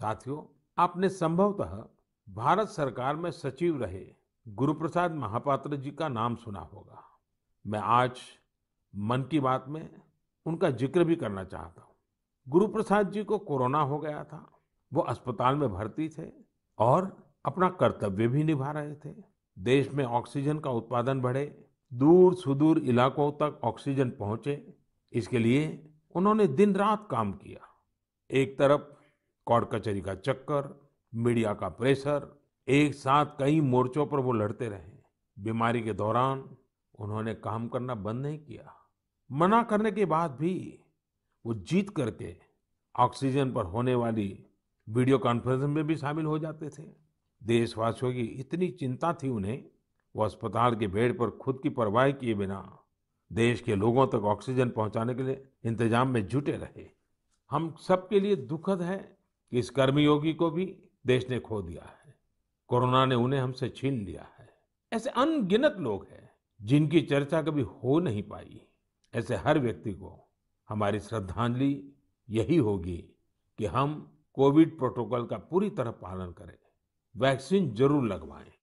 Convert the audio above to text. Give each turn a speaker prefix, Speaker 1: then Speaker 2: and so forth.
Speaker 1: साथियों आपने संभवतः भारत सरकार में सचिव रहे गुरुप्रसाद महापात्र जी का नाम सुना होगा मैं आज मन की बात में उनका जिक्र भी करना चाहता हूँ गुरुप्रसाद जी को कोरोना हो गया था वो अस्पताल में भर्ती थे और अपना कर्तव्य भी निभा रहे थे देश में ऑक्सीजन का उत्पादन बढ़े दूर सुदूर इलाकों तक ऑक्सीजन पहुंचे इसके लिए उन्होंने दिन रात काम किया एक तरफ कोर्ट कचहरी का चक्कर मीडिया का प्रेशर एक साथ कई मोर्चों पर वो लड़ते रहे बीमारी के दौरान उन्होंने काम करना बंद नहीं किया मना करने के बाद भी वो जीत करके ऑक्सीजन पर होने वाली वीडियो कॉन्फ्रेंस में भी शामिल हो जाते थे देशवासियों की इतनी चिंता थी उन्हें वो अस्पताल के बेड पर खुद की परवाह किए बिना देश के लोगों तक ऑक्सीजन पहुंचाने के लिए इंतजाम में जुटे रहे हम सबके लिए दुखद है कि इस कर्मयोगी को भी देश ने खो दिया है कोरोना ने उन्हें हमसे छीन लिया है ऐसे अनगिनत लोग हैं जिनकी चर्चा कभी हो नहीं पाई ऐसे हर व्यक्ति को हमारी श्रद्धांजलि यही होगी कि हम कोविड प्रोटोकॉल का पूरी तरह पालन करें वैक्सीन जरूर लगवाएं